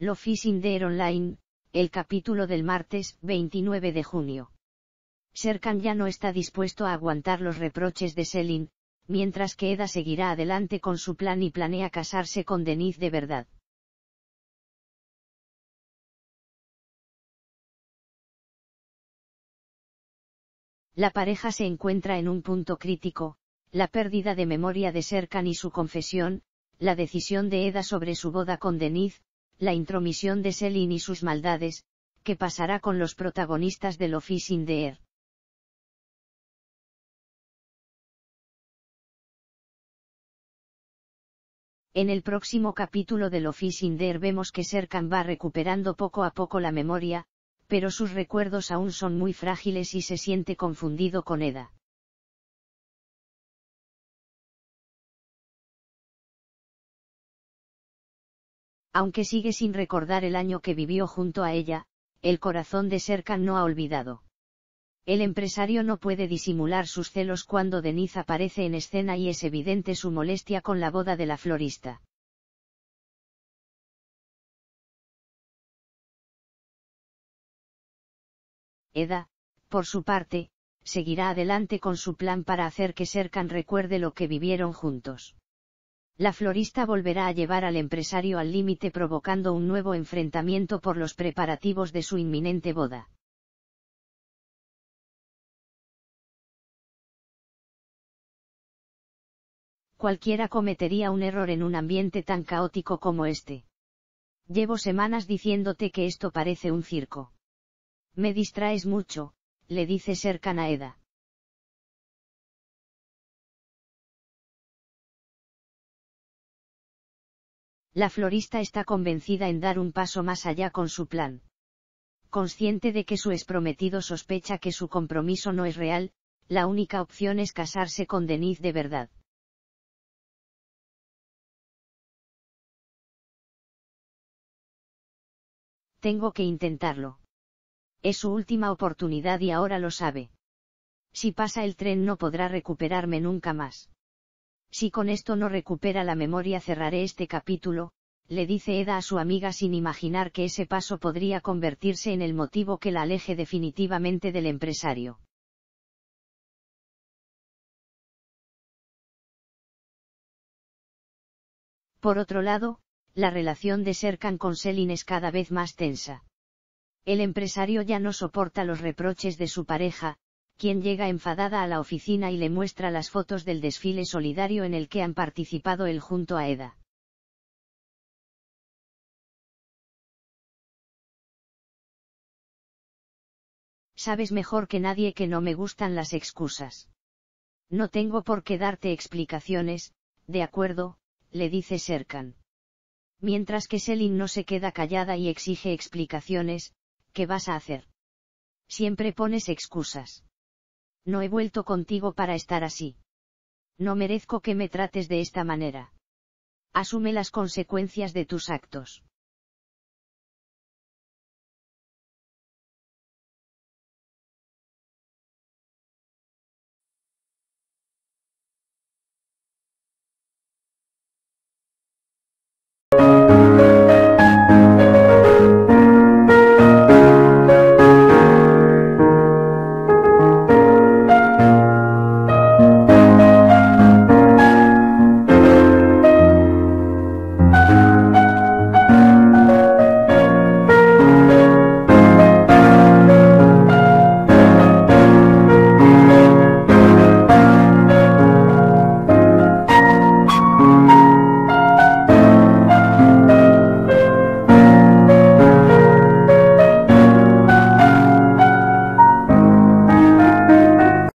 Lo Fishing There Online, el capítulo del martes 29 de junio. Serkan ya no está dispuesto a aguantar los reproches de Selin, mientras que Eda seguirá adelante con su plan y planea casarse con Deniz de verdad. La pareja se encuentra en un punto crítico, la pérdida de memoria de Serkan y su confesión, la decisión de Eda sobre su boda con Deniz la intromisión de Selin y sus maldades, que pasará con los protagonistas del Office in the En el próximo capítulo del Office in the vemos que Serkan va recuperando poco a poco la memoria, pero sus recuerdos aún son muy frágiles y se siente confundido con Eda. aunque sigue sin recordar el año que vivió junto a ella, el corazón de Serkan no ha olvidado. El empresario no puede disimular sus celos cuando Deniz aparece en escena y es evidente su molestia con la boda de la florista. Eda, por su parte, seguirá adelante con su plan para hacer que Serkan recuerde lo que vivieron juntos. La florista volverá a llevar al empresario al límite provocando un nuevo enfrentamiento por los preparativos de su inminente boda. Cualquiera cometería un error en un ambiente tan caótico como este. Llevo semanas diciéndote que esto parece un circo. Me distraes mucho, le dice Serkan a La florista está convencida en dar un paso más allá con su plan. Consciente de que su exprometido sospecha que su compromiso no es real, la única opción es casarse con Denise de verdad. Tengo que intentarlo. Es su última oportunidad y ahora lo sabe. Si pasa el tren no podrá recuperarme nunca más. Si con esto no recupera la memoria cerraré este capítulo, le dice Eda a su amiga sin imaginar que ese paso podría convertirse en el motivo que la aleje definitivamente del empresario. Por otro lado, la relación de Serkan con Selin es cada vez más tensa. El empresario ya no soporta los reproches de su pareja, quien llega enfadada a la oficina y le muestra las fotos del desfile solidario en el que han participado él junto a Eda. Sabes mejor que nadie que no me gustan las excusas. No tengo por qué darte explicaciones, de acuerdo, le dice Serkan. Mientras que Selin no se queda callada y exige explicaciones, ¿qué vas a hacer? Siempre pones excusas. No he vuelto contigo para estar así. No merezco que me trates de esta manera. Asume las consecuencias de tus actos.